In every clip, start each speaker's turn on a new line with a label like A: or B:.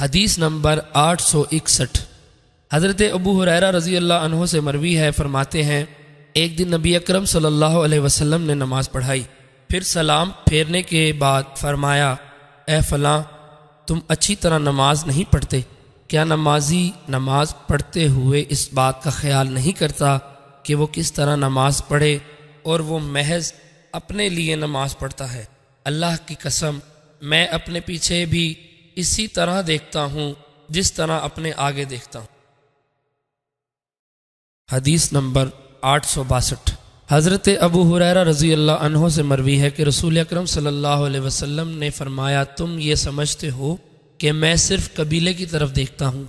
A: हदीस नंबर आठ सौ इकसठ हज़रत अबू हुरैरा रज़ी अल्लाह से मरवी है फरमाते हैं एक दिन नबी अकरम सल्लल्लाहु अलैहि वसल्लम ने नमाज़ पढ़ाई फिर सलाम फेरने के बाद फरमाया ए फलां तुम अच्छी तरह नमाज नहीं पढ़ते क्या नमाजी नमाज पढ़ते हुए इस बात का ख्याल नहीं करता कि वो किस तरह नमाज पढ़े और वो महज अपने लिए नमाज पढ़ता है अल्लाह की कसम मैं अपने पीछे भी इसी तरह देखता हूँ जिस तरह अपने आगे देखता हूँ हदीस नंबर आठ सौ बासठ हज़रत अबू हुरैरा रज़ी अल्लाह अनहो से मरवी है कि रसूल अक्रम सल्लल्लाहु अलैहि वसल्लम ने फरमाया तुम ये समझते हो कि मैं सिर्फ कबीले की तरफ देखता हूँ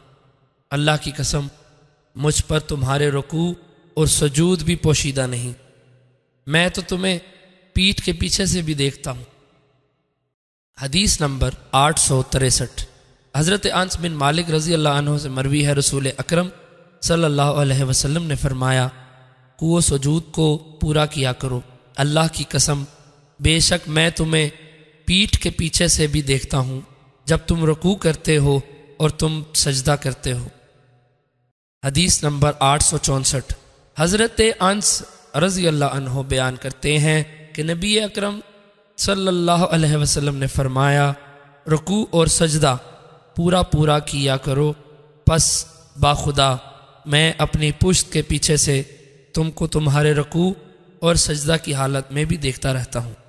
A: अल्लाह की कसम मुझ पर तुम्हारे रुकू और सजूद भी पोशीदा नहीं मैं तो तुम्हें पीठ के पीछे से भी देखता हूँ हदीस नंबर आठ सौ तिरसठ हज़रत अंस बिन मालिक रज़ी अल्लाह से मरवी है रसूल अक्रम सल्लल्लाहु अलैहि ने फरमाया कुओ सजूद को पूरा किया करो अल्लाह की कसम बेशक मैं तुम्हें पीठ के पीछे से भी देखता हूँ जब तुम रकू करते हो और तुम सजदा करते हो हदीस नंबर आठ सौ चौंसठ हज़रत अंस रज़ी अल्लाह बयान करते हैं कि नबी अक्रम सल्लल्लाहु अलैहि वसल्लम ने फरमाया रुकू और सजदा पूरा पूरा किया करो बस बाखुदा मैं अपनी पुश्त के पीछे से तुमको तुम्हारे रकू और सजदा की हालत में भी देखता रहता हूँ